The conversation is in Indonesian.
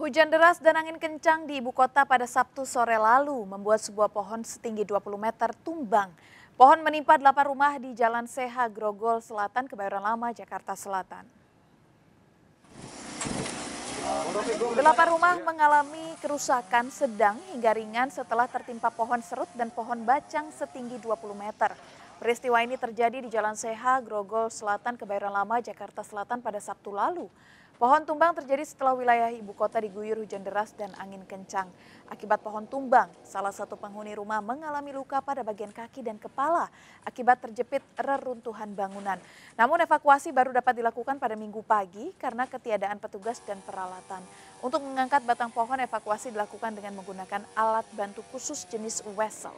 Hujan deras dan angin kencang di ibu kota pada Sabtu sore lalu membuat sebuah pohon setinggi 20 meter tumbang. Pohon menimpa delapan rumah di Jalan Seha, Grogol Selatan, Kebayoran Lama, Jakarta Selatan. Delapan rumah mengalami kerusakan sedang hingga ringan setelah tertimpa pohon serut dan pohon bacang setinggi 20 meter. Peristiwa ini terjadi di Jalan Seha, Grogol Selatan, Kebayoran Lama, Jakarta Selatan pada Sabtu lalu. Pohon tumbang terjadi setelah wilayah ibu kota diguyur hujan deras dan angin kencang. Akibat pohon tumbang, salah satu penghuni rumah mengalami luka pada bagian kaki dan kepala akibat terjepit reruntuhan bangunan. Namun evakuasi baru dapat dilakukan pada minggu pagi karena ketiadaan petugas dan peralatan. Untuk mengangkat batang pohon, evakuasi dilakukan dengan menggunakan alat bantu khusus jenis wesel.